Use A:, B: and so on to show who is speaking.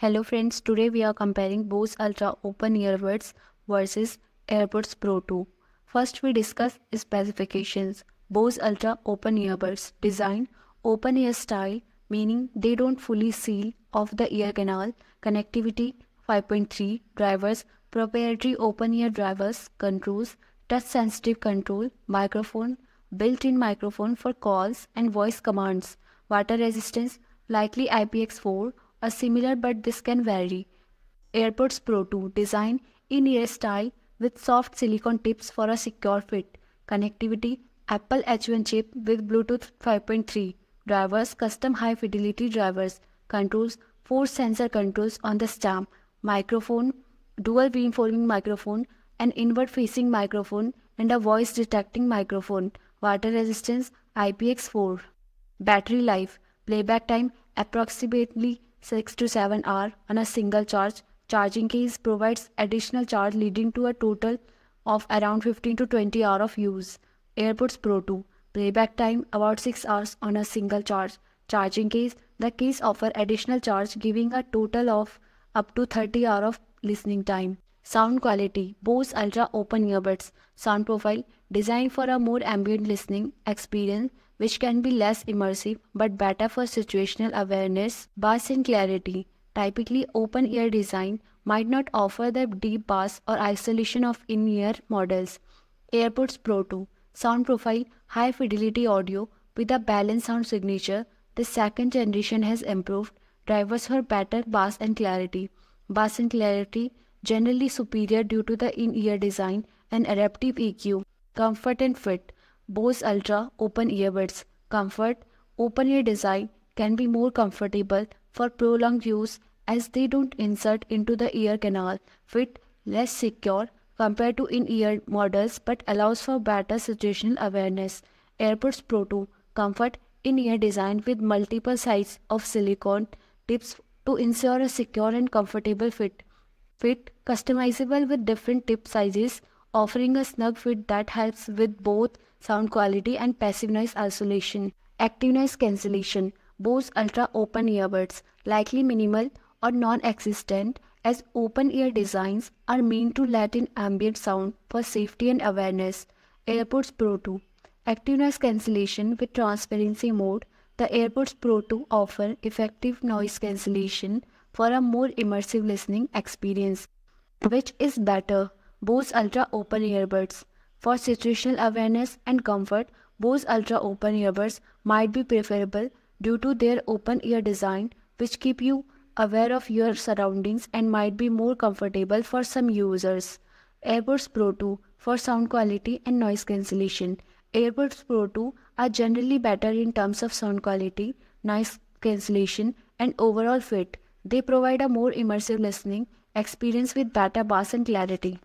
A: Hello friends, today we are comparing Bose Ultra Open Earbuds versus AirPods Pro 2. First we discuss specifications. Bose Ultra Open Earbuds design open ear style meaning they don't fully seal off the ear canal, connectivity 5.3 drivers, proprietary open ear drivers, controls, touch sensitive control, microphone, built-in microphone for calls and voice commands, water resistance, likely IPX4 are similar but this can vary. AirPods Pro 2 design in-ear style with soft silicone tips for a secure fit. Connectivity Apple H1 chip with Bluetooth 5.3. Drivers custom high fidelity drivers. Controls four sensor controls on the stem, Microphone dual beamforming microphone, an inward facing microphone and a voice detecting microphone. Water resistance IPX4. Battery life playback time approximately 6 to 7 hour on a single charge. Charging case provides additional charge leading to a total of around 15 to 20 hour of use. AirPods Pro 2 playback time about 6 hours on a single charge. Charging case the case offer additional charge giving a total of up to 30 hour of listening time. Sound quality Bose Ultra Open Earbuds Sound profile designed for a more ambient listening experience which can be less immersive but better for situational awareness. Bass and clarity. Typically, open ear design might not offer the deep bass or isolation of in ear models. AirPods Pro 2 Sound profile high fidelity audio with a balanced sound signature. The second generation has improved drivers for better bass and clarity. Bass and clarity generally superior due to the in ear design and adaptive EQ. Comfort and fit Bose Ultra open earbuds. Comfort Open ear design can be more comfortable for prolonged use as they don't insert into the ear canal, fit less secure compared to in-ear models but allows for better situational awareness. AirPods Pro 2 Comfort in-ear design with multiple sides of silicone tips to ensure a secure and comfortable fit. Fit customizable with different tip sizes offering a snug fit that helps with both sound quality and passive noise isolation. Active noise cancellation. Bose Ultra Open earbuds, likely minimal or non-existent as open ear designs are meant to let in ambient sound for safety and awareness. AirPods Pro 2 Active noise cancellation with transparency mode. The AirPods Pro 2 offer effective noise cancellation for a more immersive listening experience. Which is better? Bose Ultra Open Earbuds. For situational awareness and comfort, Bose Ultra Open Earbuds might be preferable due to their open ear design which keep you aware of your surroundings and might be more comfortable for some users. Airbuds Pro 2 for sound quality and noise cancellation. Airbuds Pro 2 are generally better in terms of sound quality, noise cancellation and overall fit. They provide a more immersive listening experience with better bass and clarity.